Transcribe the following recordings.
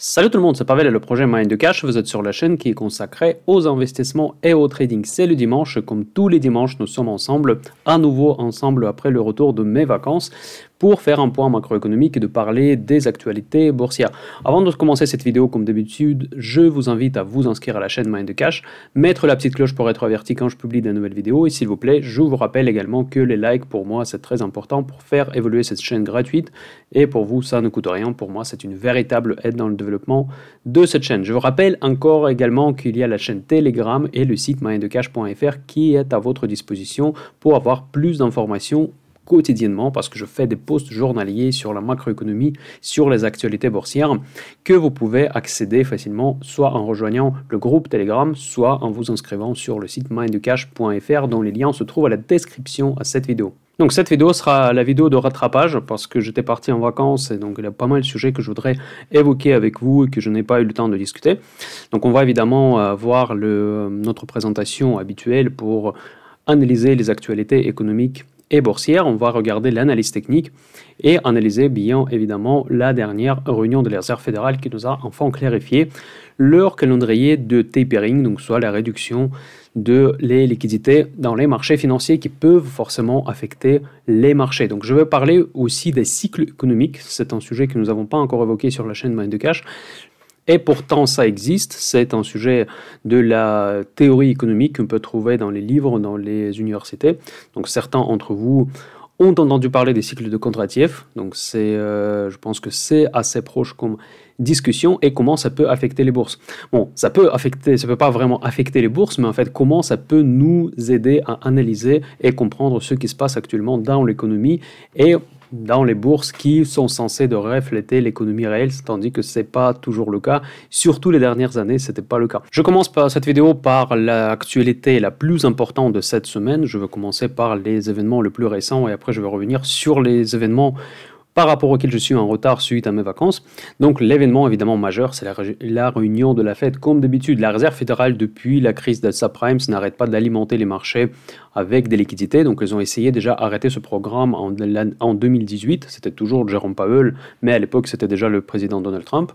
Salut tout le monde, c'est Pavel et le projet Mind Cash. Vous êtes sur la chaîne qui est consacrée aux investissements et au trading. C'est le dimanche, comme tous les dimanches, nous sommes ensemble, à nouveau ensemble après le retour de mes vacances pour faire un point macroéconomique et de parler des actualités boursières. Avant de commencer cette vidéo, comme d'habitude, je vous invite à vous inscrire à la chaîne Mind de Cash, mettre la petite cloche pour être averti quand je publie des nouvelles vidéos et s'il vous plaît, je vous rappelle également que les likes pour moi c'est très important pour faire évoluer cette chaîne gratuite et pour vous ça ne coûte rien, pour moi c'est une véritable aide dans le développement de cette chaîne. Je vous rappelle encore également qu'il y a la chaîne Telegram et le site Cash.fr qui est à votre disposition pour avoir plus d'informations quotidiennement parce que je fais des posts journaliers sur la macroéconomie, sur les actualités boursières que vous pouvez accéder facilement soit en rejoignant le groupe Telegram, soit en vous inscrivant sur le site minducash.fr dont les liens se trouvent à la description à cette vidéo. Donc cette vidéo sera la vidéo de rattrapage parce que j'étais parti en vacances et donc il y a pas mal de sujets que je voudrais évoquer avec vous et que je n'ai pas eu le temps de discuter. Donc on va évidemment euh, voir euh, notre présentation habituelle pour analyser les actualités économiques et boursière. On va regarder l'analyse technique et analyser bien évidemment la dernière réunion de la Réserve fédérale qui nous a enfin clarifié leur calendrier de tapering, donc soit la réduction de les liquidités dans les marchés financiers qui peuvent forcément affecter les marchés. Donc je vais parler aussi des cycles économiques, c'est un sujet que nous n'avons pas encore évoqué sur la chaîne Mind de Cash. Et pourtant, ça existe. C'est un sujet de la théorie économique qu'on peut trouver dans les livres, dans les universités. Donc certains d'entre vous ont entendu parler des cycles de Kondratiev. Donc c'est, euh, je pense que c'est assez proche comme discussion et comment ça peut affecter les bourses. Bon, ça peut affecter, ça peut pas vraiment affecter les bourses, mais en fait comment ça peut nous aider à analyser et comprendre ce qui se passe actuellement dans l'économie et dans les bourses qui sont censées de refléter l'économie réelle, tandis que c'est pas toujours le cas. Surtout les dernières années, ce n'était pas le cas. Je commence par cette vidéo par l'actualité la plus importante de cette semaine. Je veux commencer par les événements les plus récents et après je vais revenir sur les événements par rapport auxquels je suis en retard suite à mes vacances. Donc l'événement évidemment majeur, c'est la, réunion de la Fed. Comme d'habitude, la Réserve fédérale, depuis la crise de subprimes, n'arrête pas d'alimenter les marchés avec des liquidités. Donc, ils ont essayé déjà d'arrêter ce programme en, en 2018. C'était toujours Jérôme Powell, mais à l'époque, c'était déjà le président Donald Trump.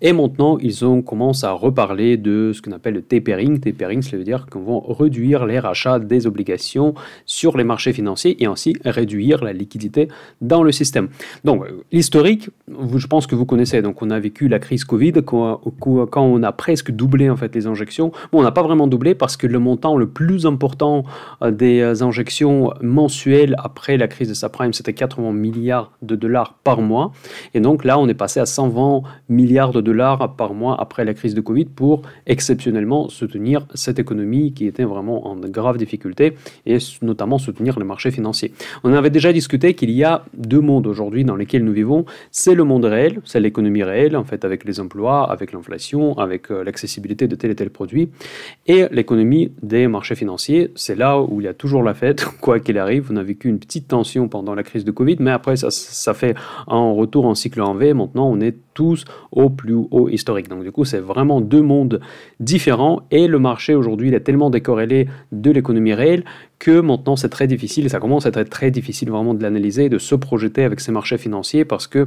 Et maintenant, ils ont commencé à reparler de ce qu'on appelle le tapering. Tapering, ça veut dire qu'on va réduire les rachats des obligations sur les marchés financiers et ainsi réduire la liquidité dans le système. Donc, l'historique, je pense que vous connaissez. Donc, on a vécu la crise Covid quand on a presque doublé en fait les injections. Bon, on n'a pas vraiment doublé parce que le montant le plus important euh, des euh, injections mensuelles après la crise de prime, c'était 80 milliards de dollars par mois. Et donc là, on est passé à 120 milliards de dollars par mois après la crise de Covid pour exceptionnellement soutenir cette économie qui était vraiment en grave difficulté et notamment soutenir les marché financiers On avait déjà discuté qu'il y a deux mondes aujourd'hui dans lesquels nous vivons. C'est le monde réel, c'est l'économie réelle, en fait, avec les emplois, avec l'inflation, avec euh, l'accessibilité de tel et tel produit. Et l'économie des marchés financiers, c'est là où il y a toujours la fête, quoi qu'il arrive. On a vécu une petite tension pendant la crise de Covid, mais après, ça, ça fait un retour en cycle en V. Maintenant, on est tous au plus haut historique. Donc, du coup, c'est vraiment deux mondes différents. Et le marché aujourd'hui, il est tellement décorrélé de l'économie réelle que maintenant, c'est très difficile. ça commence à être très difficile vraiment de l'analyser et de se projeter avec ces marchés financiers parce que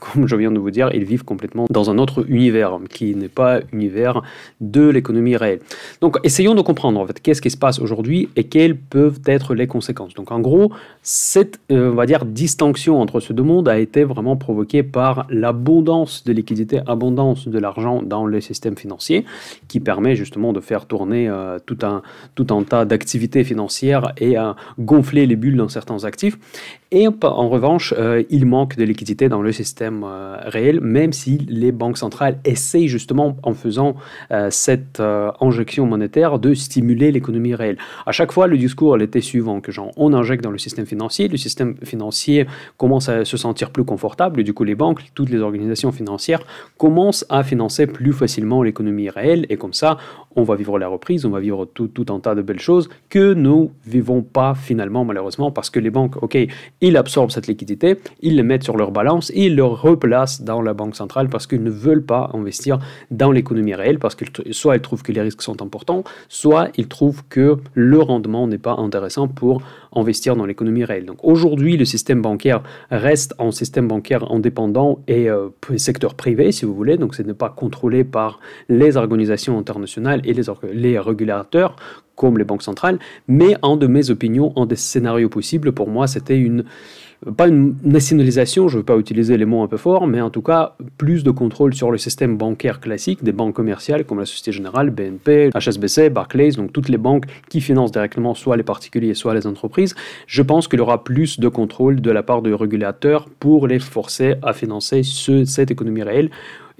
comme je viens de vous dire, ils vivent complètement dans un autre univers qui n'est pas univers de l'économie réelle. Donc, essayons de comprendre en fait qu'est-ce qui se passe aujourd'hui et quelles peuvent être les conséquences. Donc, en gros, cette euh, va dire distinction entre ces deux mondes a été vraiment provoquée par l'abondance de liquidités, abondance de l'argent dans les systèmes financiers qui permet justement de faire tourner euh, tout un tout un tas d'activités financières et à gonfler les bulles dans certains actifs. Et en revanche, euh, il manque de liquidité dans le système euh, réel, même si les banques centrales essayent justement, en faisant euh, cette injection monétaire, de stimuler l'économie réelle. À chaque fois, le discours était suivant que genre, on injecte dans le système financier, le système financier commence à se sentir plus confortable, et du coup, les banques, toutes les organisations financières commencent à financer plus facilement l'économie réelle, et comme ça, on va vivre la reprise, on va vivre tout, tout un tas de belles choses que nous vivons pas finalement, malheureusement, parce que les banques, ok, ils absorbent cette liquidité, ils les mettent sur leur balance et ils le replacent dans la banque centrale parce qu'ils ne veulent pas investir dans l'économie réelle parce que soit ils trouvent que les risques sont importants, soit ils trouvent que le rendement n'est pas intéressant pour investir dans l'économie réelle. Donc aujourd'hui, le système bancaire reste un système bancaire indépendant et euh, secteur privé, si vous voulez. Donc ce n'est pas contrôlé par les organisations internationales et les, les régulateurs comme les banques centrales. Mais en de mes opinions, en des scénarios possibles, pour moi, c'était une pas une nationalisation, je ne veux pas utiliser les mots un peu forts, mais en tout cas plus de contrôle sur le système bancaire classique des banques commerciales comme la Société Générale, BNP, HSBC, Barclays, donc toutes les banques qui financent directement soit les particuliers, soit les entreprises. Je pense qu'il y aura plus de contrôle de la part du régulateur pour les forcer à financer cette économie réelle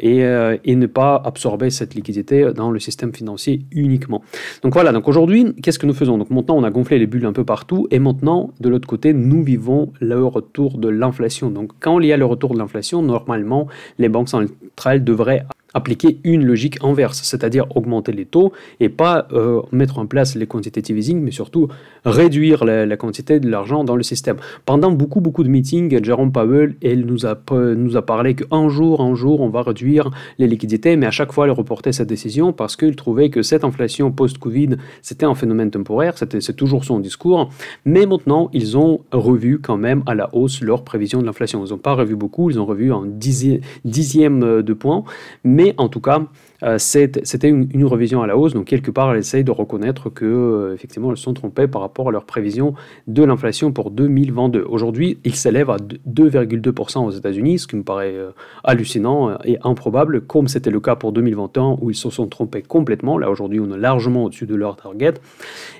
euh, et, ne pas absorber cette liquidité dans le système financier uniquement. Donc voilà, donc aujourd'hui, qu'est-ce que nous faisons Donc maintenant, on a gonflé les bulles un peu partout et maintenant, de l'autre côté, nous vivons le retour de l'inflation. Donc quand il y a le retour de l'inflation, normalement, les banques centrales devraient appliquer une logique inverse, c'est-à-dire augmenter les taux et pas euh, mettre en place les quantitative easing, mais surtout réduire la, quantité de l'argent dans le système. Pendant beaucoup, beaucoup de meetings, Jerome Powell elle nous, a, nous a parlé qu'un jour, un jour, on va réduire les liquidités, mais à chaque fois, il reportait sa décision parce qu'il trouvait que cette inflation post-Covid, c'était un phénomène temporaire, c'est toujours son discours, mais maintenant, ils ont revu quand même à la hausse leur prévision de l'inflation. Ils n'ont pas revu beaucoup, ils ont revu un dixième euh, de point, mais en tout cas, euh, c'était une, révision revision à la hausse. Donc, quelque part, elle essaye de reconnaître que, euh, effectivement, elles sont trompées par rapport à leur prévision de l'inflation pour 2022. Aujourd'hui, il s'élève à 2,2% aux États-Unis, ce qui me paraît euh, hallucinant et improbable, comme c'était le cas pour 2021 où ils se sont trompés complètement. Là, aujourd'hui, on est largement au-dessus de leur target.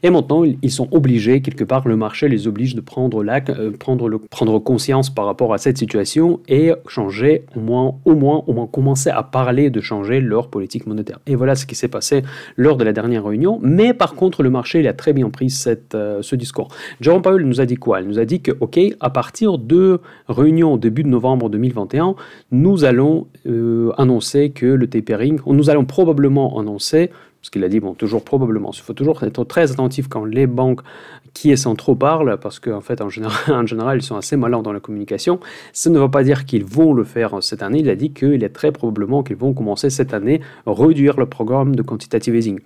Et maintenant, ils sont obligés, quelque part, le marché les oblige de prendre, prendre, le, prendre conscience par rapport à cette situation et changer, au moins, au moins, au moins commencer à parler de changer leur politique monétaire. Et voilà ce qui s'est passé lors de la dernière réunion. Mais par contre, le marché, il a très bien pris cette, euh, ce discours. Jerome Powell nous a dit quoi Il nous a dit que, OK, à partir de réunion au début de novembre 2021, nous allons euh, annoncer que le tapering, nous allons probablement annoncer ce qu'il a dit, bon, toujours probablement. Il faut toujours être très attentif quand les banques qui sont trop parlent, parce qu'en fait, en général, ils sont assez malins dans la communication. Ça ne veut pas dire qu'ils vont le faire cette année. Il a dit qu'il est très probablement qu'ils vont commencer cette année à réduire le programme de quantitative easing.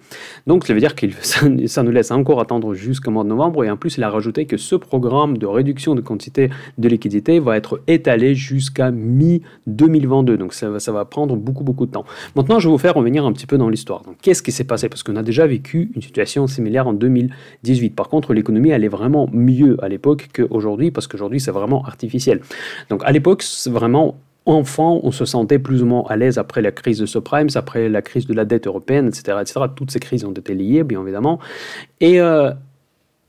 Donc, ça veut dire que ça nous laisse encore attendre jusqu'au mois de novembre. Et en plus, il a rajouté que ce programme de réduction de quantité de liquidité va être étalé jusqu'à mi-2022. Donc, ça, va prendre beaucoup, beaucoup de temps. Maintenant, je vais vous faire revenir un petit peu dans l'histoire. Donc, qu'est-ce qui s'est parce qu'on a déjà vécu une situation similaire en 2018. Par contre, l'économie allait vraiment mieux à l'époque qu'aujourd'hui, parce qu'aujourd'hui, c'est vraiment artificiel. Donc à l'époque, c'est vraiment enfant, on se sentait plus ou moins à l'aise après la crise de subprimes, après la crise de la dette européenne, etc., etc. Toutes ces crises ont été liées, bien évidemment. Et euh,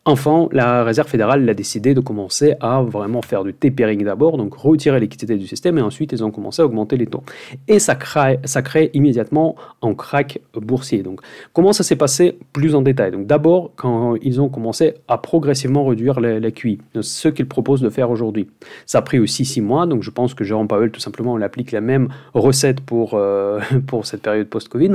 Enfin, la Réserve fédérale l'a décidé de commencer à vraiment faire du tapering d'abord, donc retirer l'équité du système, et ensuite ils ont commencé à augmenter les taux. Et ça crée, immédiatement un crack boursier. Donc, comment ça s'est passé plus en détail Donc, d'abord, quand ils ont commencé à progressivement réduire les, QI, ce qu'ils proposent de faire aujourd'hui. Ça a pris aussi six mois, donc je pense que Jérôme Powell, tout simplement, on applique la même recette pour, euh, pour cette période post-Covid.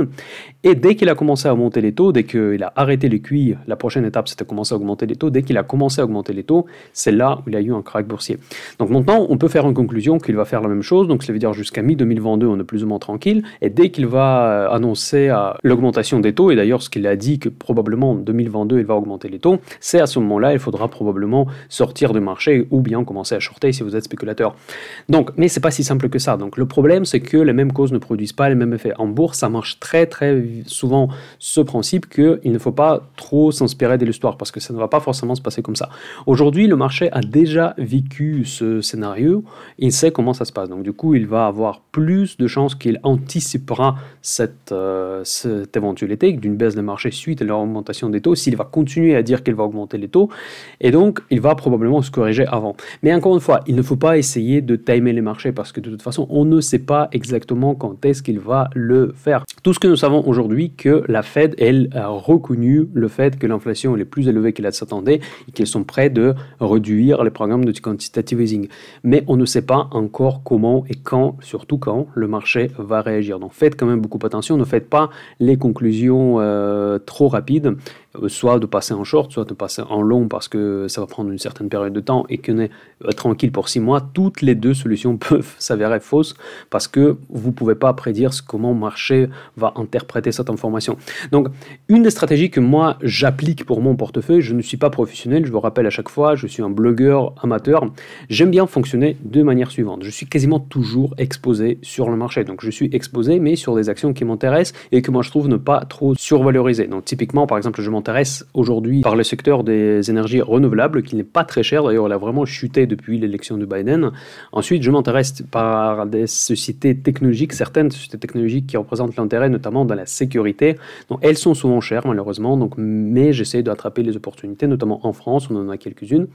Et dès qu'il a commencé à monter les taux, dès qu'il a arrêté les QI, la prochaine étape, c'était commencer à augmenter les taux, dès qu'il a commencé à augmenter les taux, c'est là où il a eu un crack boursier. Donc maintenant, on peut faire une conclusion qu'il va faire la même chose. Donc ça veut dire jusqu'à mi-2022, on est plus ou moins tranquille. Et dès qu'il va euh, annoncer euh, l'augmentation des taux, et d'ailleurs ce qu'il a dit que probablement en 2022, il va augmenter les taux, c'est à ce moment-là, il faudra probablement sortir du marché ou bien commencer à shorter si vous êtes spéculateur. Donc, mais c'est pas si simple que ça. Donc le problème, c'est que les mêmes causes ne produisent pas les mêmes effets. En bourse, ça marche très très souvent ce principe qu'il ne faut pas trop s'inspirer de l'histoire parce que ça ne va pas forcément se passer comme ça. Aujourd'hui, le marché a déjà vécu ce scénario, il sait comment ça se passe. Donc du coup, il va avoir plus de chances qu'il anticipera cette, euh, cette éventualité d'une baisse des marchés suite à l'augmentation des taux, s'il va continuer à dire qu'il va augmenter les taux, et donc il va probablement se corriger avant. Mais encore une fois, il ne faut pas essayer de timer les marchés parce que de toute façon, on ne sait pas exactement quand est-ce qu'il va le faire. Tout ce que nous savons aujourd'hui, que la Fed, elle, a reconnu le fait que l'inflation est plus élevée qu'elle a s'attendaient et qu'ils sont prêts de réduire les programmes de quantitative easing. Mais on ne sait pas encore comment et quand, surtout quand, le marché va réagir. Donc faites quand même beaucoup attention, ne faites pas les conclusions euh, trop rapides, euh, soit de passer en short, soit de passer en long parce que ça va prendre une certaine période de temps et que euh, tranquille pour six mois. Toutes les deux solutions peuvent s'avérer fausses parce que vous ne pouvez pas prédire comment le marché va interpréter cette information. Donc une des stratégies que moi j'applique pour mon portefeuille, je ne suis pas professionnel, je vous rappelle à chaque fois, je suis un blogueur amateur. J'aime bien fonctionner de manière suivante. Je suis quasiment toujours exposé sur le marché. Donc je suis exposé, mais sur des actions qui m'intéressent et que moi je trouve ne pas trop survalorisées Donc typiquement, par exemple, je m'intéresse aujourd'hui par le secteur des énergies renouvelables, qui n'est pas très cher. D'ailleurs, elle a vraiment chuté depuis l'élection de Biden. Ensuite, je m'intéresse par des sociétés technologiques, certaines sociétés technologiques qui représentent l'intérêt, notamment dans la sécurité. Donc elles sont souvent chères, malheureusement. Donc, mais j'essaie d'attraper les opportunités notamment en France, on en a quelques-unes.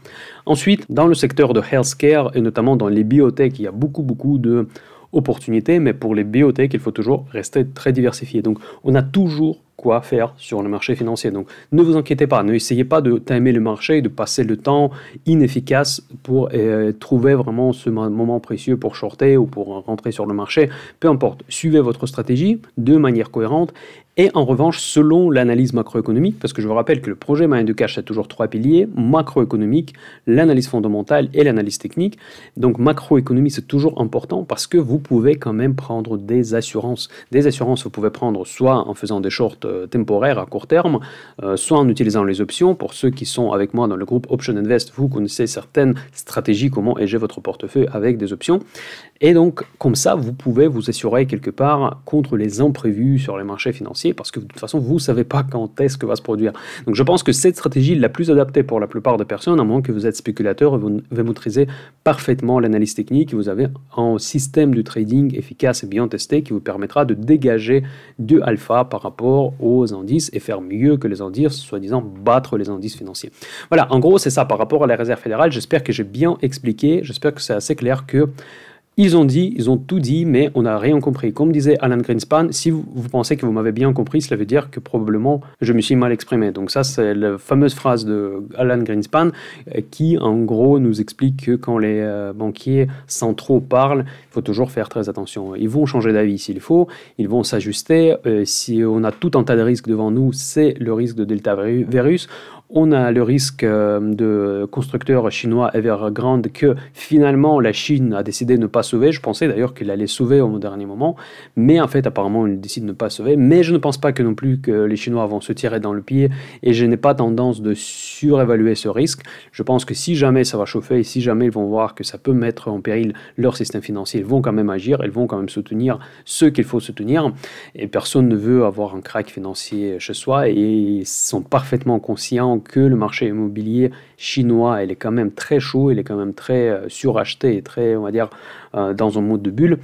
Ensuite, dans le secteur de healthcare et notamment dans les biotech, il y a beaucoup, beaucoup de opportunités, mais pour les biotech, il faut toujours rester très diversifié. Donc, on a toujours quoi faire sur le marché financier. Donc, ne vous inquiétez pas, ne essayez pas de timer le marché, de passer le temps inefficace pour euh, trouver vraiment ce moment précieux pour shorter ou pour rentrer sur le marché. Peu importe, suivez votre stratégie de manière cohérente et en revanche, selon l'analyse macroéconomique, parce que je vous rappelle que le projet Main de cash a toujours trois piliers, macroéconomique, l'analyse fondamentale et l'analyse technique. Donc macroéconomie, c'est toujours important parce que vous pouvez quand même prendre des assurances. Des assurances, vous pouvez prendre soit en faisant des shorts euh, temporaires à court terme, euh, soit en utilisant les options. Pour ceux qui sont avec moi dans le groupe Option Invest, vous connaissez certaines stratégies, comment éger votre portefeuille avec des options. Et donc, comme ça, vous pouvez vous assurer quelque part contre les imprévus sur les marchés financiers, parce que de toute façon, vous ne savez pas quand est-ce que va se produire. Donc, je pense que cette stratégie est la plus adaptée pour la plupart des personnes, à moins que vous êtes spéculateur et vous, vous maîtrisez parfaitement l'analyse technique et vous avez un système de trading efficace et bien testé qui vous permettra de dégager du alpha par rapport aux indices et faire mieux que les indices, soi-disant battre les indices financiers. Voilà, en gros, c'est ça par rapport à la réserve fédérale. J'espère que j'ai bien expliqué, j'espère que c'est assez clair que ils ont dit, ils ont tout dit, mais on n'a rien compris. Comme disait Alan Greenspan, si vous, pensez que vous m'avez bien compris, cela veut dire que probablement je me suis mal exprimé. Donc ça, c'est la fameuse phrase de Alan Greenspan euh, qui, en gros, nous explique que quand les euh, banquiers sans trop parlent, il faut toujours faire très attention. Ils vont changer d'avis s'il faut, ils vont s'ajuster. Euh, si on a tout un tas de risques devant nous, c'est le risque de Delta virus on a le risque euh, de constructeurs chinois Evergrande que finalement la Chine a décidé de ne pas sauver. Je pensais d'ailleurs qu'il allait sauver au dernier moment, mais en fait apparemment il décide de ne pas sauver. Mais je ne pense pas que non plus que les Chinois vont se tirer dans le pied et je n'ai pas tendance de surévaluer ce risque. Je pense que si jamais ça va chauffer et si jamais ils vont voir que ça peut mettre en péril leur système financier, ils vont quand même agir, ils vont quand même soutenir ce qu'il faut soutenir. Et personne ne veut avoir un crack financier chez soi et ils sont parfaitement conscients que le marché immobilier chinois, il est quand même très chaud, il est quand même très euh, suracheté et très, on va dire, euh, dans un mode de bulle.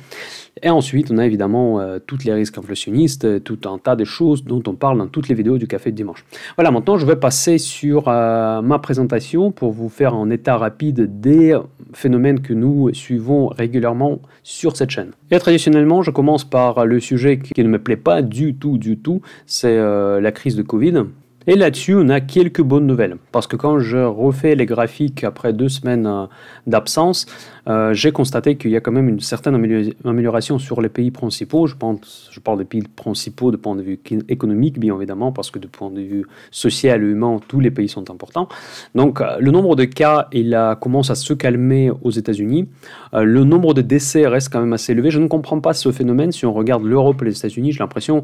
Et ensuite, on a évidemment euh, toutes tous les risques inflationnistes, tout un tas de choses dont on parle dans toutes les vidéos du Café de Dimanche. Voilà, maintenant je vais passer sur ma présentation pour vous faire un état rapide des phénomènes que nous suivons régulièrement sur cette chaîne. Et traditionnellement, je commence par le sujet qui ne me plaît pas du tout, du tout, c'est la crise de Covid. Et là-dessus, on a quelques bonnes nouvelles. Parce que quand je refais les graphiques après deux semaines euh, d'absence, euh, j'ai constaté qu'il y a quand même une certaine amélioration sur les pays principaux. Je, pense, je parle des pays principaux de point de vue économique, bien évidemment, parce que de point de vue social et humain, tous les pays sont importants. Donc, euh, le nombre de cas, il a, commence à se calmer aux États-Unis. Euh, le nombre de décès reste quand même assez élevé. Je ne comprends pas ce phénomène. Si on regarde l'Europe et les États-Unis, j'ai l'impression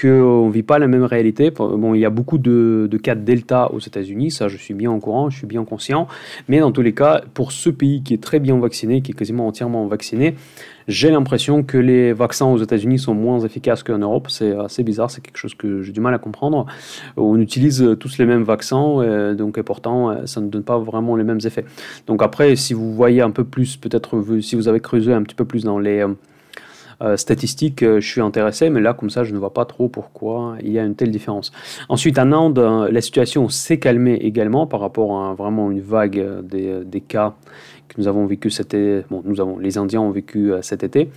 qu'on ne vit pas la même réalité. Bon, il y a beaucoup de, de cas de Delta aux États-Unis. Ça, je suis bien au courant, je suis bien conscient. Mais dans tous les cas, pour ce pays qui est très bien vacciné, qui est quasiment entièrement vacciné. J'ai l'impression que les vaccins aux États-Unis sont moins efficaces qu'en Europe. C'est assez bizarre, c'est quelque chose que j'ai du mal à comprendre. On utilise tous les mêmes vaccins, euh, et donc pourtant, euh, ça ne donne pas vraiment les mêmes effets. Donc après, si vous voyez un peu plus, peut-être si vous avez creusé un petit peu plus dans les euh, statistiques, je suis intéressé, mais là, comme ça, je ne vois pas trop pourquoi il y a une telle différence. Ensuite, en Inde, la situation s'est calmée également par rapport à vraiment une vague des, des cas nous avons vécu cet été. Bon, nous avons, les Indiens ont vécu euh, cet été.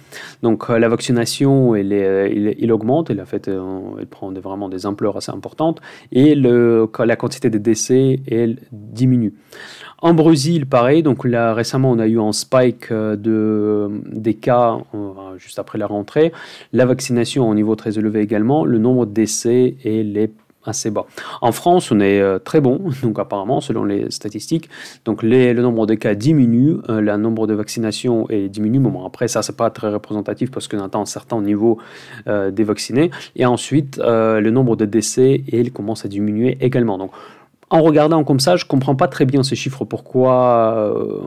Donc euh, la vaccination, elle, euh, augmente, elle, en fait, elle prend vraiment des ampleurs assez importantes et le, la quantité de décès, elle diminue. En Brésil, pareil, donc là récemment on a eu un spike de, des cas juste après la rentrée. La vaccination au niveau très élevé également. Le nombre de décès et les assez bas. En France, on est euh, très bon, donc apparemment, selon les statistiques. Donc le nombre de cas diminue, euh, le nombre de vaccinations est diminue. Bon, après, ça, c'est pas très représentatif parce qu'on attend un certain niveau euh, des vaccinés. Et ensuite, le nombre de décès, il commence à diminuer également. Donc en regardant comme ça, je comprends pas très bien ces chiffres. Pourquoi, euh,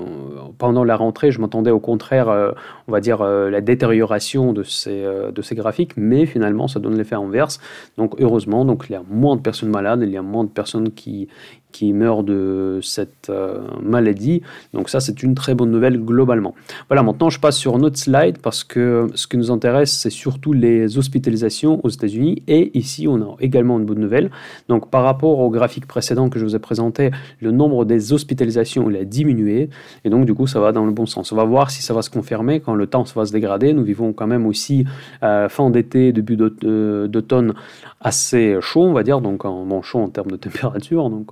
pendant la rentrée, je m'attendais au contraire, euh, on va dire, euh, la détérioration de ces, de ces graphiques, mais finalement, ça donne l'effet inverse. Donc, heureusement, donc, il y a moins de personnes malades, il y a moins de personnes qui, qui meurent de cette euh, maladie. Donc ça, c'est une très bonne nouvelle globalement. Voilà, maintenant, je passe sur notre slide parce que ce qui nous intéresse, c'est surtout les hospitalisations aux États-Unis. Et ici, on a également une bonne nouvelle. Donc par rapport au graphique précédent que je vous ai présenté, le nombre des hospitalisations, il a diminué. Et donc, du coup, ça va dans le bon sens. On va voir si ça va se confirmer quand le temps va se dégrader. Nous vivons quand même aussi euh, fin d'été, début euh, d'automne assez chaud, on va dire. Donc, en, bon, chaud en termes de température. Donc,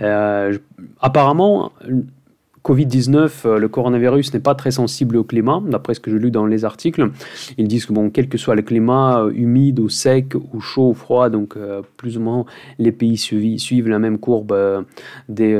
euh, apparemment, Covid-19, euh, le coronavirus n'est pas très sensible au climat, d'après ce que j'ai lu dans les articles. Ils disent que, bon, quel que soit le climat, euh, humide ou sec, ou chaud ou froid, donc euh, plus ou moins les pays suivent la même courbe des,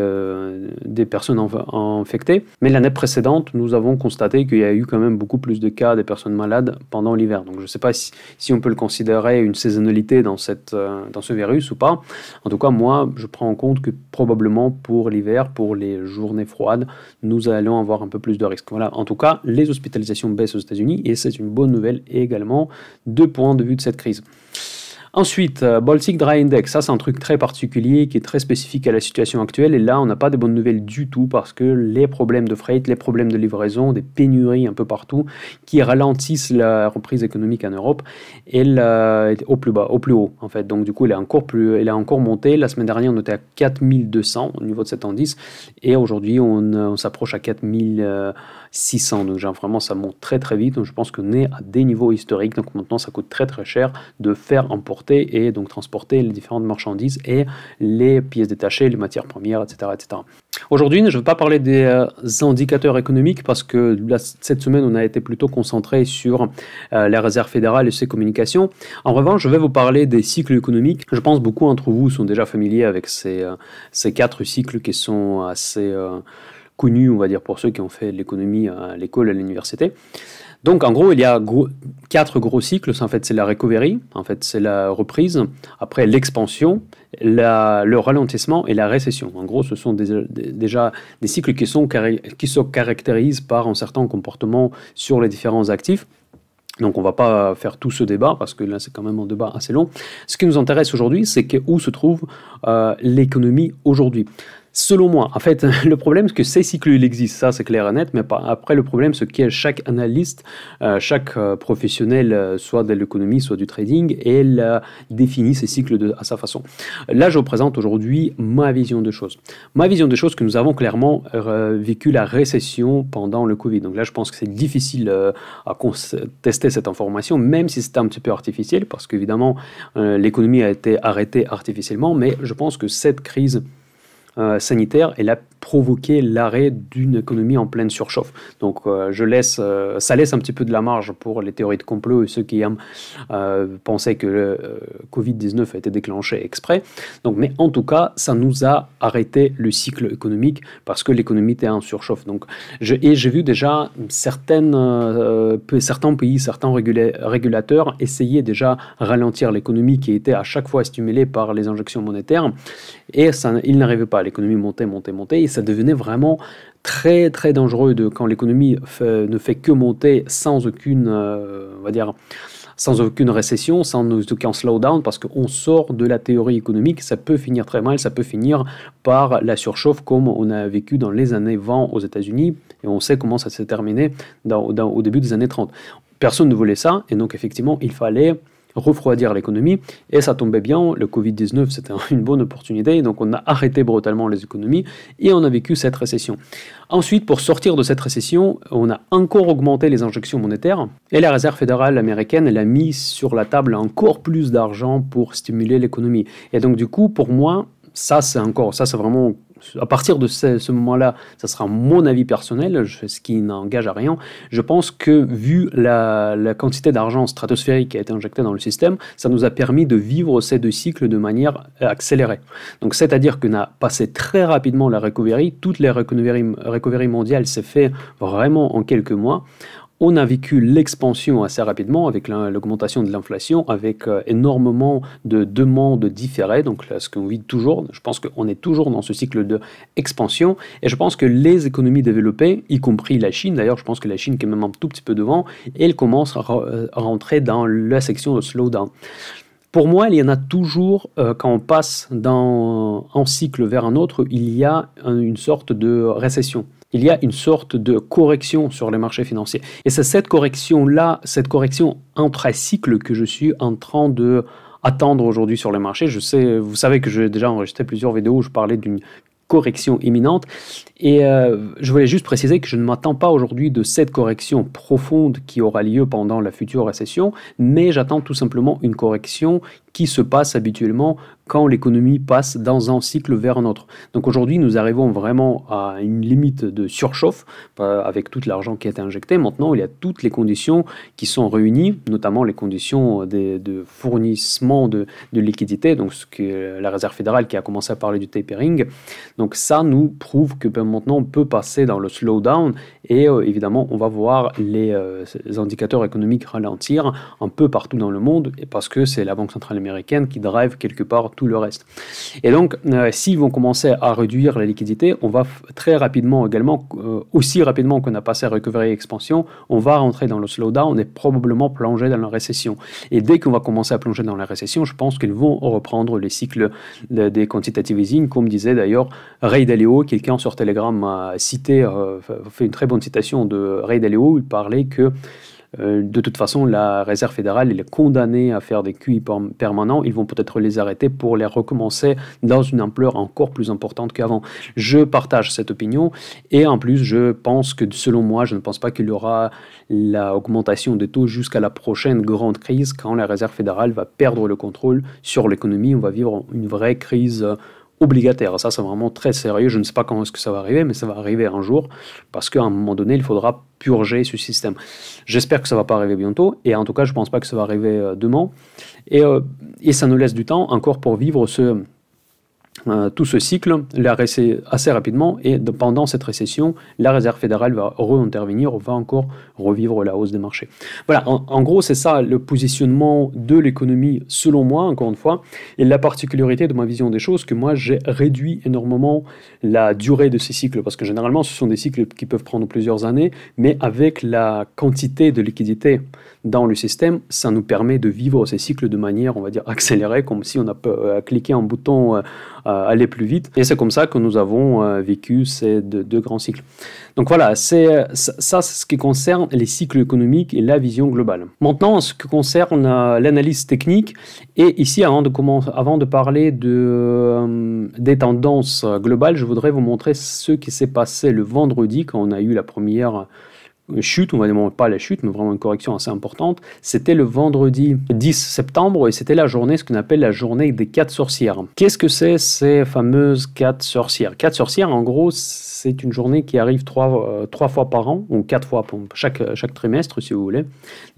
des personnes infectées. Mais l'année précédente, nous avons constaté qu'il y a eu quand même beaucoup plus de cas des personnes malades pendant l'hiver. Donc je ne sais pas si, si, on peut le considérer une saisonnalité dans, cette, dans ce virus ou pas. En tout cas, moi, je prends en compte que probablement pour l'hiver, pour les journées froides, nous allons avoir un peu plus de risques. Voilà, en tout cas, les hospitalisations baissent aux États-Unis et c'est une bonne nouvelle également Deux points de vue de cette crise. Ensuite, euh, Baltic Dry Index, ça c'est un truc très particulier qui est très spécifique à la situation actuelle. Et là, on n'a pas de bonnes nouvelles du tout parce que les problèmes de freight, les problèmes de livraison, des pénuries un peu partout qui ralentissent la reprise économique en Europe, elle est au plus bas, au plus haut en fait. Donc du coup, elle est encore plus, elle a encore monté. La semaine dernière, on était à 4200 au niveau de 710. indice et aujourd'hui, on, euh, s'approche à 4000. 600. Donc vraiment, ça monte très très vite. Donc je pense qu'on est à des niveaux historiques. Donc maintenant, ça coûte très très cher de faire emporter et donc transporter les différentes marchandises et les pièces détachées, les matières premières, etc. etc. Aujourd'hui, je ne veux pas parler des euh, indicateurs économiques parce que cette semaine, on a été plutôt concentré sur euh, les la réserve fédérale et ses communications. En revanche, je vais vous parler des cycles économiques. Je pense beaucoup d'entre vous sont déjà familiers avec ces, euh, ces quatre cycles qui sont assez connu, on va dire, pour ceux qui ont fait l'économie à l'école, à l'université. Donc, en gros, il y a quatre gros cycles. En fait, c'est la recovery, en fait, c'est la reprise. Après, l'expansion, le ralentissement et la récession. En gros, ce sont déjà des cycles qui, sont, qui se caractérisent par un certain comportement sur les différents actifs. Donc on ne va pas faire tout ce débat parce que là c'est quand même un débat assez long. Ce qui nous intéresse aujourd'hui c'est où se trouve euh, l'économie aujourd'hui. Selon moi, en fait, le problème, c'est que ces cycles, ils existent, ça c'est clair et net, mais après, le problème, c'est que chaque analyste, euh, chaque euh, professionnel, euh, soit de l'économie, soit du trading, elle définit ces cycles de, à sa façon. Là, je vous présente aujourd'hui ma vision de choses. Ma vision de choses que nous avons clairement vécu la récession pendant le Covid. Donc là, je pense que c'est difficile à tester cette information, même si c'est un petit peu artificiel, parce qu'évidemment, l'économie a été arrêtée artificiellement, mais je pense que cette crise euh, sanitaire, elle a provoqué l'arrêt d'une économie en pleine surchauffe. Donc euh, je laisse, euh, ça laisse un petit peu de la marge pour les théories de complot et ceux qui pensaient que le Covid-19 a été déclenché exprès. Donc, mais en tout cas, ça nous a arrêté le cycle économique parce que l'économie était en surchauffe. Donc, et j'ai vu déjà certains pays, certains régulateurs essayer déjà ralentir l'économie qui était à chaque fois stimulée par les injections monétaires et ça, ils n'arrivaient pas l'économie montait, montait, montait, et ça devenait vraiment très, très dangereux de, quand l'économie ne fait que monter sans aucune, euh, on va dire, sans aucune récession, sans aucun slowdown, parce qu'on sort de la théorie économique, ça peut finir très mal, ça peut finir par la surchauffe comme on a vécu dans les années 20 aux États-Unis, et on sait comment ça s'est terminé au début des années 30. Personne ne voulait ça, et donc effectivement, il fallait refroidir l'économie. Et ça tombait bien, le Covid-19, c'était une bonne opportunité. Donc on a arrêté brutalement les économies et on a vécu cette récession. Ensuite, pour sortir de cette récession, on a encore augmenté les injections monétaires et la Réserve fédérale américaine elle a mis sur la table encore plus d'argent pour stimuler l'économie. Et donc du coup, pour moi, ça c'est encore, ça c'est vraiment à partir de ce, moment-là, ça sera mon avis personnel, je, ce qui n'engage à rien. Je pense que vu la, quantité d'argent stratosphérique qui a été injectée dans le système, ça nous a permis de vivre ces deux cycles de manière accélérée. Donc c'est-à-dire qu'on a passé très rapidement la recovery, toutes les recovery, recovery mondiale s'est fait vraiment en quelques mois on a vécu l'expansion assez rapidement avec l'augmentation de l'inflation, avec euh, énormément de demandes différées. Donc là, ce qu'on vit toujours, je pense qu'on est toujours dans ce cycle d'expansion. et je pense que les économies développées, y compris la Chine, d'ailleurs, je pense que la Chine qui est même un tout petit peu devant, elle commence à euh, rentrer dans la section de slowdown. Pour moi, il y en a toujours, euh, quand on passe d'un cycle vers un autre, il y a une sorte de récession il y a une sorte de correction sur les marchés financiers. Et c'est cette correction-là, cette correction intra-cycle que je suis en train de attendre aujourd'hui sur les marchés. Je sais, vous savez que j'ai déjà enregistré plusieurs vidéos où je parlais d'une correction imminente. Et euh, je voulais juste préciser que je ne m'attends pas aujourd'hui de cette correction profonde qui aura lieu pendant la future récession, mais j'attends tout simplement une correction qui se passe habituellement quand l'économie passe dans un cycle vers un autre. Donc aujourd'hui, nous arrivons vraiment à une limite de surchauffe avec tout l'argent qui a été injecté. Maintenant, il y a toutes les conditions qui sont réunies, notamment les conditions de, fournissement de, de, liquidité, donc ce que la Réserve fédérale qui a commencé à parler du tapering. Donc ça nous prouve que ben, maintenant on peut passer dans le slowdown et euh, évidemment on va voir les, euh, indicateurs économiques ralentir un peu partout dans le monde parce que c'est la Banque centrale américaine qui drive quelque part tout le reste. Et donc, euh, s'ils vont commencer à réduire la liquidité, on va très rapidement également, euh, aussi rapidement qu'on a passé à recovery expansion, on va rentrer dans le slowdown on est probablement plongé dans la récession. Et dès qu'on va commencer à plonger dans la récession, je pense qu'ils vont reprendre les cycles des quantitative easing, comme disait d'ailleurs Ray Dalio, quelqu'un sur Telegram a cité, euh, fait une très bonne citation de Ray Dalio, il parlait que euh, de toute façon, la Réserve fédérale, est condamnée à faire des QI permanents. Ils vont peut-être les arrêter pour les recommencer dans une ampleur encore plus importante qu'avant. Je partage cette opinion et en plus, je pense que selon moi, je ne pense pas qu'il y aura l'augmentation des taux jusqu'à la prochaine grande crise quand la Réserve fédérale va perdre le contrôle sur l'économie. On va vivre une vraie crise euh, obligataire. Ça, c'est vraiment très sérieux. Je ne sais pas quand est-ce que ça va arriver, mais ça va arriver un jour parce qu'à un moment donné, il faudra purger ce système. J'espère que ça ne va pas arriver bientôt et en tout cas, je ne pense pas que ça va arriver euh, demain. Et, euh, et ça nous laisse du temps encore pour vivre ce, euh, tout ce cycle la assez rapidement et pendant cette récession, la Réserve fédérale va re-intervenir, va encore revivre la hausse des marchés. Voilà, en, en gros, c'est ça le positionnement de l'économie selon moi, encore une fois, et la particularité de ma vision des choses, que moi j'ai réduit énormément la durée de ces cycles, parce que généralement ce sont des cycles qui peuvent prendre plusieurs années, mais avec la quantité de liquidité dans le système, ça nous permet de vivre ces cycles de manière, on va dire, accélérée, comme si on a euh, cliqué un bouton euh, aller plus vite. Et c'est comme ça que nous avons euh, vécu ces deux, grands cycles. Donc voilà, c'est ça ce qui concerne les cycles économiques et la vision globale. Maintenant, ce qui concerne l'analyse technique, et ici, avant de, commencer, avant de parler de, des tendances globales, je voudrais vous montrer ce qui s'est passé le vendredi quand on a eu la première chute, on va dire pas la chute, mais vraiment une correction assez importante, c'était le vendredi 10 septembre et c'était la journée, ce qu'on appelle la journée des quatre sorcières. Qu'est-ce que c'est ces fameuses quatre sorcières Quatre sorcières, en gros, c'est une journée qui arrive trois, euh, trois, fois par an, ou quatre fois, chaque, chaque trimestre, si vous voulez.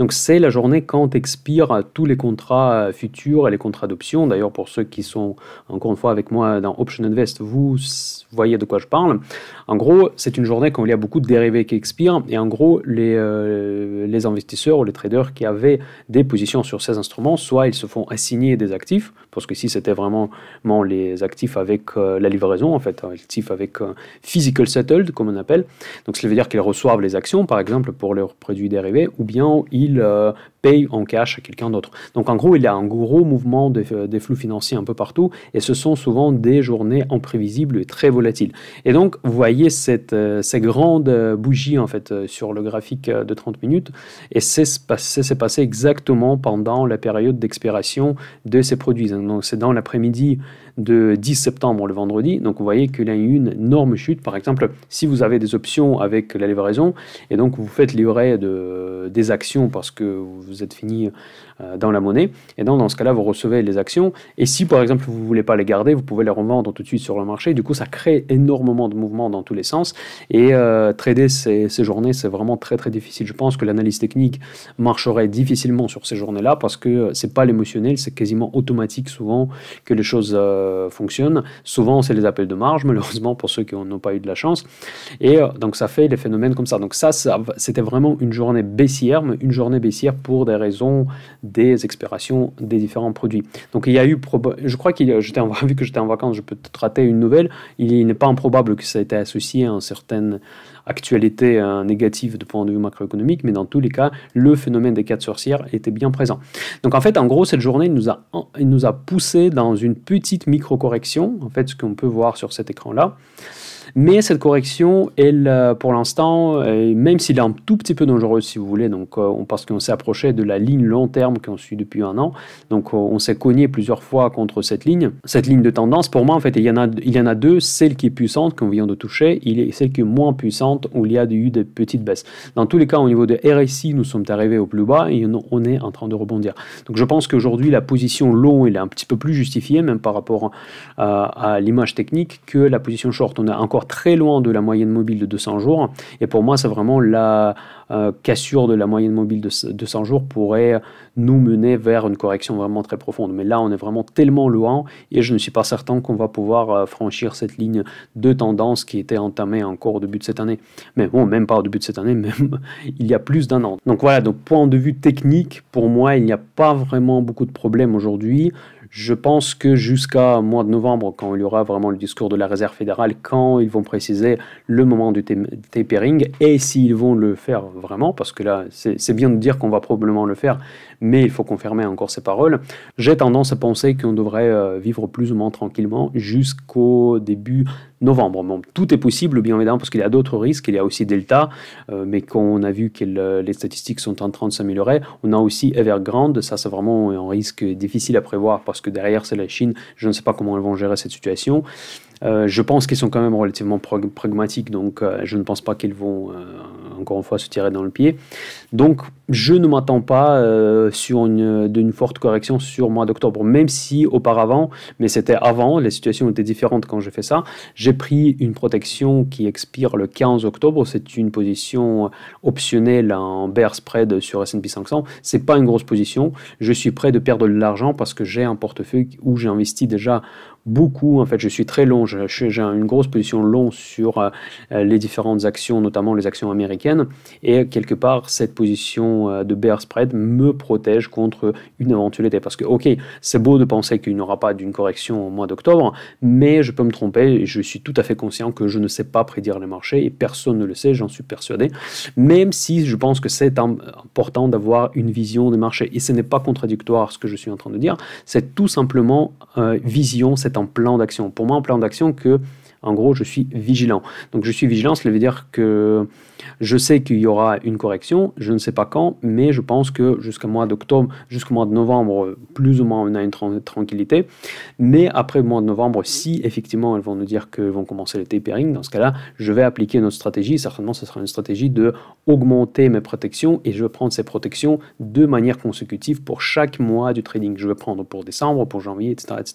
Donc, c'est la journée quand expirent tous les contrats euh, futurs et les contrats d'option. D'ailleurs, pour ceux qui sont, encore une fois, avec moi dans Option Invest, vous voyez de quoi je parle. En gros, c'est une journée quand il y a beaucoup de dérivés qui expirent. Et en gros, les, euh, les investisseurs ou les traders qui avaient des positions sur ces instruments, soit ils se font assigner des actifs, parce que si c'était vraiment les actifs avec la livraison, en fait, hein, actifs avec physique settled, comme on appelle. Donc, ça veut dire qu'ils reçoivent les actions, par exemple, pour leurs produits dérivés, ou bien ils euh, payent en cash à quelqu'un d'autre. Donc, en gros, il y a un gros mouvement des, euh, des, flux financiers un peu partout, et ce sont souvent des journées imprévisibles et très volatiles. Et donc, vous voyez cette, euh, grande bougie en fait, sur le graphique de 30 minutes, et c'est s'est passé exactement pendant la période d'expiration de ces produits. Donc, c'est dans l'après-midi de 10 septembre le vendredi. Donc vous voyez qu'il y a eu une énorme chute. Par exemple, si vous avez des options avec la livraison et donc vous faites livrer de, des actions parce que vous êtes fini euh, dans la monnaie. Et donc, dans ce cas-là, vous recevez les actions. Et si, par exemple, vous ne voulez pas les garder, vous pouvez les revendre tout de suite sur le marché. Du coup, ça crée énormément de mouvements dans tous les sens. Et euh, trader ces, ces journées, c'est vraiment très, très difficile. Je pense que l'analyse technique marcherait difficilement sur ces journées-là parce que euh, c'est pas l'émotionnel, c'est quasiment automatique souvent que les choses fonctionnent. Souvent, c'est les appels de marge, malheureusement, pour ceux qui n'ont pas eu de la chance. Et donc, ça fait des phénomènes comme ça. Donc, ça, ça c'était vraiment une journée baissière, mais une journée baissière pour des raisons des expirations des différents produits. Donc il y a eu, je crois qu'il, j'étais en, vu que j'étais en vacances, je peux te traiter une nouvelle. Il n'est pas improbable que ça ait été associé à une certaine actualité euh, négative de point de vue macroéconomique, mais dans tous les cas, le phénomène des quatre sorcières était bien présent. Donc en fait, en gros, cette journée nous a, nous a poussé dans une petite micro-correction, en fait, ce qu'on peut voir sur cet écran-là. Mais cette correction, elle, euh, pour l'instant, euh, même s'il est un tout petit peu dangereux, si vous voulez, donc, euh, parce qu'on s'est approché de la ligne long terme qu'on suit depuis un an, donc on s'est cogné plusieurs fois contre cette ligne. Cette ligne de tendance, pour moi, en fait, il y en a, il y en a deux. Celle qui est puissante, qu'on vient de toucher, et celle qui est moins puissante, où il y a eu des petites baisses. Dans tous les cas, au niveau de RSI, nous sommes arrivés au plus bas et on est en train de rebondir. Donc je pense qu'aujourd'hui, la position long, elle est un petit peu plus justifiée, même par rapport à, à l'image technique, que la position short. On a encore très loin de la moyenne mobile de 200 jours. Et pour moi, c'est vraiment la euh, cassure de la moyenne mobile de 200 jours pourrait nous mener vers une correction vraiment très profonde. Mais là, on est vraiment tellement loin et je ne suis pas certain qu'on va pouvoir euh, franchir cette ligne de tendance qui était entamée encore au début de cette année. Mais bon, même pas au début de cette année, même il y a plus d'un an. Donc voilà, donc point de vue technique, pour moi, il n'y a pas vraiment beaucoup de problèmes aujourd'hui. Je pense que jusqu'à mois de novembre, quand il y aura vraiment le discours de la réserve fédérale, quand ils vont préciser le moment du tapering et s'ils vont le faire vraiment, parce que là, c'est bien de dire qu'on va probablement le faire, mais il faut confirmer encore ces paroles. J'ai tendance à penser qu'on devrait euh, vivre plus ou moins tranquillement jusqu'au début novembre. Bon, tout est possible, bien évidemment, parce qu'il y a d'autres risques. Il y a aussi Delta, euh, mais quand on a vu que les statistiques sont en train de s'améliorer, on a aussi Evergrande. Ça, c'est vraiment un risque difficile à prévoir parce que derrière, c'est la Chine. Je ne sais pas comment elles vont gérer cette situation. Euh, je pense qu'ils sont quand même relativement pragmatiques, donc euh, je ne pense pas qu'ils vont, euh, encore une fois, se tirer dans le pied. Donc, je ne m'attends pas sur une, d'une forte correction sur mois d'octobre, même si auparavant, mais c'était avant, les situations étaient différentes quand j'ai fait ça, j'ai pris une protection qui expire le 15 octobre, c'est une position optionnelle en bear spread sur S&P 500, c'est pas une grosse position, je suis prêt de perdre de l'argent parce que j'ai un portefeuille où j'ai investi déjà beaucoup, en fait, je suis très long, j'ai une grosse position long sur euh, euh, les différentes actions, notamment les actions américaines, et quelque part, cette position euh, de bear spread me protège contre une éventualité, parce que, ok, c'est beau de penser qu'il n'y aura pas d'une correction au mois d'octobre, mais je peux me tromper, je suis tout à fait conscient que je ne sais pas prédire les marchés, et personne ne le sait, j'en suis persuadé, même si je pense que c'est important d'avoir une vision des marchés, et ce n'est pas contradictoire ce que je suis en train de dire, c'est tout simplement vision, cette plan d'action. Pour moi, en plan d'action que, en gros, je suis vigilant. Donc je suis vigilant, cela veut dire que je sais qu'il y aura une correction, je ne sais pas quand, mais je pense que jusqu'au mois d'octobre, jusqu'au mois de novembre, plus ou moins on a une tranquillité. Mais après le mois de novembre, si effectivement elles vont nous dire qu'elles vont commencer le tapering, dans ce cas-là, je vais appliquer notre stratégie. Certainement, ce sera une stratégie de augmenter mes protections et je vais prendre ces protections de manière consécutive pour chaque mois du trading. Je vais prendre pour décembre, pour janvier, etc. etc.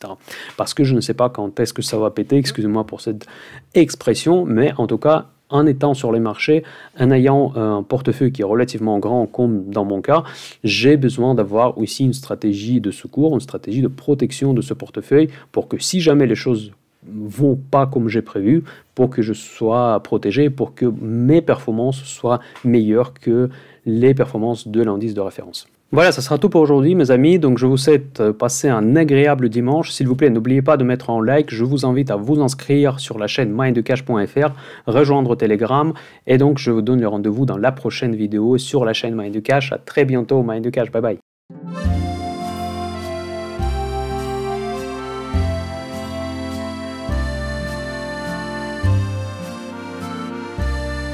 parce que je ne sais pas quand est-ce que ça va péter, excusez-moi pour cette expression, mais en tout cas, en étant sur les marchés, en ayant euh, un portefeuille qui est relativement grand, comme dans mon cas, j'ai besoin d'avoir aussi une stratégie de secours, une stratégie de protection de ce portefeuille pour que si jamais les choses vont pas comme j'ai prévu, pour que je sois protégé, pour que mes performances soient meilleures que les performances de l'indice de référence. Voilà, ça sera tout pour aujourd'hui mes amis, donc je vous souhaite euh, passer un agréable dimanche. S'il vous plaît, n'oubliez pas de mettre un like, je vous invite à vous inscrire sur la chaîne minducash.fr, rejoindre Telegram, et donc je vous donne le rendez-vous dans la prochaine vidéo sur la chaîne Mindecash. À très bientôt Mind2cash. bye bye